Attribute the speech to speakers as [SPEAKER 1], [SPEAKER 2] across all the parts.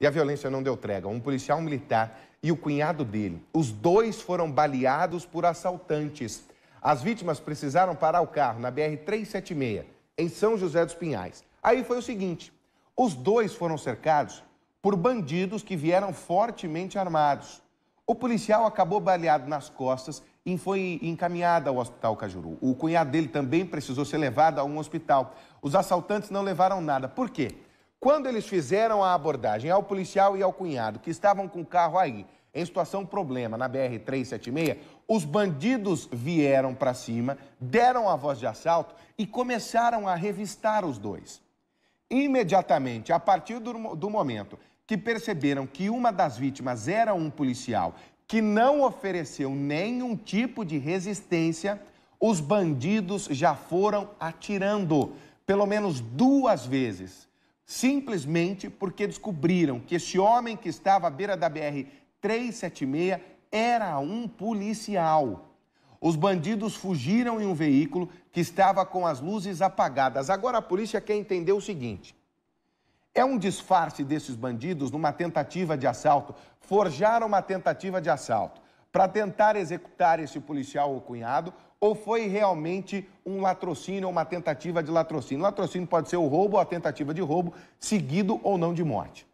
[SPEAKER 1] e a violência não deu trégua. Um policial militar e o cunhado dele, os dois foram baleados por assaltantes. As vítimas precisaram parar o carro na BR-376, em São José dos Pinhais. Aí foi o seguinte: os dois foram cercados por bandidos que vieram fortemente armados. O policial acabou baleado nas costas e foi encaminhado ao hospital Cajuru. O cunhado dele também precisou ser levado a um hospital. Os assaltantes não levaram nada. Por quê? Quando eles fizeram a abordagem ao policial e ao cunhado, que estavam com o carro aí, em situação problema, na BR-376, os bandidos vieram para cima, deram a voz de assalto e começaram a revistar os dois. Imediatamente, a partir do, do momento que perceberam que uma das vítimas era um policial que não ofereceu nenhum tipo de resistência, os bandidos já foram atirando, pelo menos duas vezes simplesmente porque descobriram que esse homem que estava à beira da BR 376 era um policial. Os bandidos fugiram em um veículo que estava com as luzes apagadas. Agora a polícia quer entender o seguinte: é um disfarce desses bandidos numa tentativa de assalto, forjaram uma tentativa de assalto para tentar executar esse policial ou cunhado, ou foi realmente um latrocínio ou uma tentativa de latrocínio? Latrocínio pode ser o roubo ou a tentativa de roubo, seguido ou não de morte.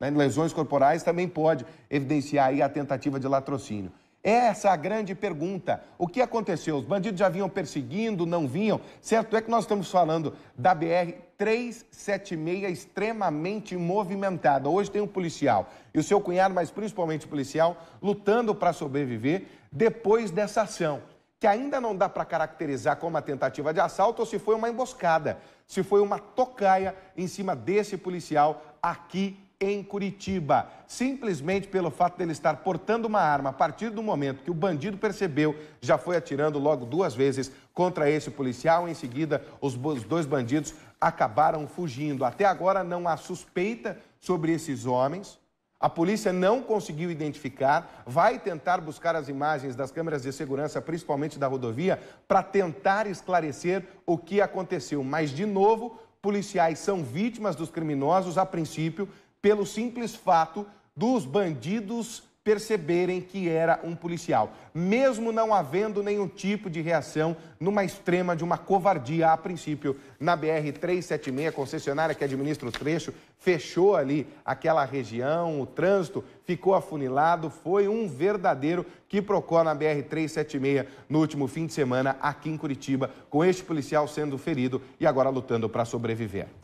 [SPEAKER 1] Né? Lesões corporais também pode evidenciar a tentativa de latrocínio. Essa é a grande pergunta. O que aconteceu? Os bandidos já vinham perseguindo, não vinham? Certo é que nós estamos falando da BR 376 extremamente movimentada. Hoje tem um policial e o seu cunhado, mas principalmente policial, lutando para sobreviver depois dessa ação, que ainda não dá para caracterizar como uma tentativa de assalto ou se foi uma emboscada, se foi uma tocaia em cima desse policial aqui em Curitiba, simplesmente pelo fato dele estar portando uma arma. A partir do momento que o bandido percebeu, já foi atirando logo duas vezes contra esse policial. Em seguida, os dois bandidos acabaram fugindo. Até agora não há suspeita sobre esses homens. A polícia não conseguiu identificar, vai tentar buscar as imagens das câmeras de segurança, principalmente da rodovia, para tentar esclarecer o que aconteceu. Mas, de novo, policiais são vítimas dos criminosos, a princípio, pelo simples fato dos bandidos perceberem que era um policial, mesmo não havendo nenhum tipo de reação numa extrema de uma covardia a princípio. Na BR 376, a concessionária que administra o trecho fechou ali aquela região, o trânsito ficou afunilado, foi um verdadeiro que procura na BR 376 no último fim de semana aqui em Curitiba, com este policial sendo ferido e agora lutando para sobreviver.